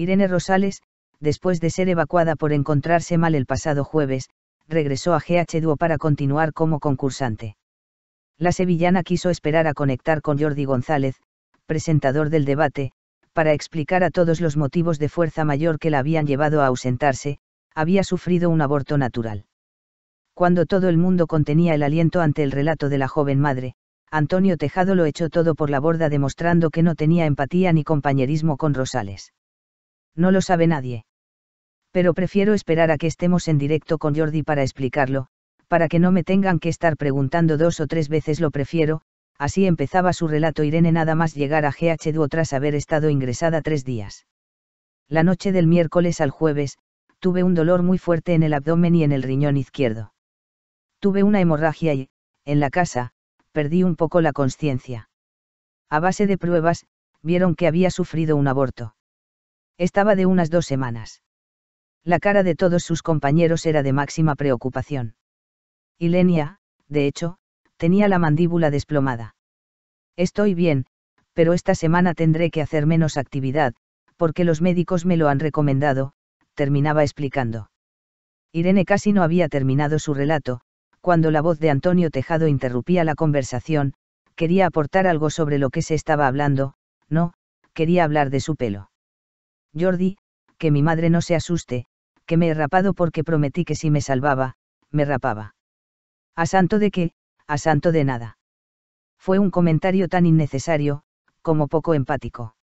Irene Rosales, después de ser evacuada por encontrarse mal el pasado jueves, regresó a GH Duo para continuar como concursante. La sevillana quiso esperar a conectar con Jordi González, presentador del debate, para explicar a todos los motivos de fuerza mayor que la habían llevado a ausentarse, había sufrido un aborto natural. Cuando todo el mundo contenía el aliento ante el relato de la joven madre, Antonio Tejado lo echó todo por la borda demostrando que no tenía empatía ni compañerismo con Rosales. No lo sabe nadie. Pero prefiero esperar a que estemos en directo con Jordi para explicarlo, para que no me tengan que estar preguntando dos o tres veces lo prefiero, así empezaba su relato Irene nada más llegar a GH2 tras haber estado ingresada tres días. La noche del miércoles al jueves, tuve un dolor muy fuerte en el abdomen y en el riñón izquierdo. Tuve una hemorragia y, en la casa, perdí un poco la conciencia. A base de pruebas, vieron que había sufrido un aborto estaba de unas dos semanas. La cara de todos sus compañeros era de máxima preocupación. Y de hecho, tenía la mandíbula desplomada. Estoy bien, pero esta semana tendré que hacer menos actividad, porque los médicos me lo han recomendado, terminaba explicando. Irene casi no había terminado su relato, cuando la voz de Antonio Tejado interrumpía la conversación, quería aportar algo sobre lo que se estaba hablando, no, quería hablar de su pelo. Jordi, que mi madre no se asuste, que me he rapado porque prometí que si me salvaba, me rapaba. A santo de qué, a santo de nada. Fue un comentario tan innecesario, como poco empático.